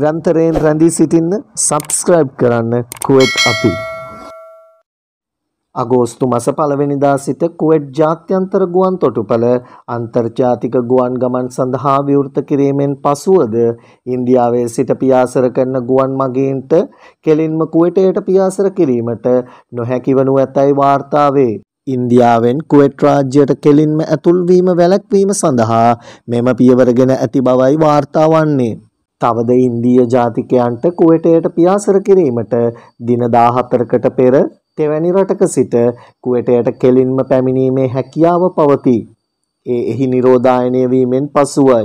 නිරන්තරයෙන් රැඳී සිටින්න සබස්ක්‍රයිබ් කරන්න කුවෙට් අපි. අගෝස්තු මස පළවෙනිදා සිට කුවෙට් ජාත්‍යන්තර ගුවන් තොටුපළ අන්තර්ජාතික ගුවන් ගමන් සඳහා විවෘත කිරීමෙන් පසුවද ඉන්දියාවේ සිට පියාසර කරන ගුවන් මගීන්ට කෙලින්ම කුවටයට පියාසර කිරීමට නොහැකිවනු ඇතැයි වාර්තාවේ. ඉන්දියාවෙන් කුවෙට් රාජ්‍යයට කෙලින්ම ඇතුල්වීම වැළැක්වීම සඳහා මෙම පියවරගෙන ඇති බවයි වාර්තා වන්නේ. තවද ඉන්දීය ජාතිකයන්ට කුවටයට පියාසර කිරීමට දින 14කට පෙර තෙවැනි රටක සිට කුවටයට කෙලින්ම පැමිණීමේ හැකියාව පවතී. ඒ එහි නිරෝධායනය වීමෙන් පසුවයි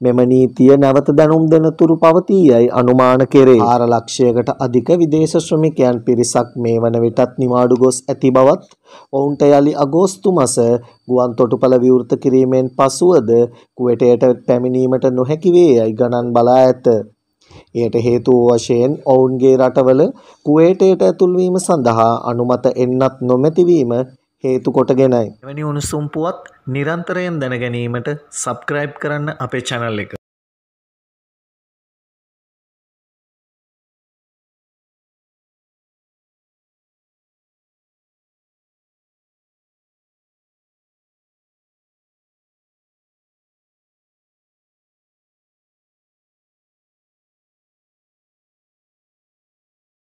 මෙම නීතිය නැවත දැනුම් දෙන තුරු පවතී යයි අනුමාන කෙරේ. 4 ලක්ෂයකට අධික විදේශ ශ්‍රමිකයන් පිරිසක් මේ වන විටත් නිවාඩු ගොස් ඇති බවත් ඔවුන්ට යලි අගෝස්තු මස ගුවන් තොටුපළ විවෘත කිරීමෙන් පසුවද කුවටයට පැමිණීමට නොහැකි වේ යයි ගණන් බලා ඇත. එයට හේතුව වශයෙන් ඔවුන්ගේ රටවල කුවේටයට ඇතුල්වීම සඳහා අනුමත එන්නත් නොමැතිවීම හේතු කොටගෙනයි. එවැනි උණුසුම් පුවත් නිරන්තරයෙන් දැනගැනීමට සබ්ක්‍රයිබ් කරන්න අපේ චැනල් එක.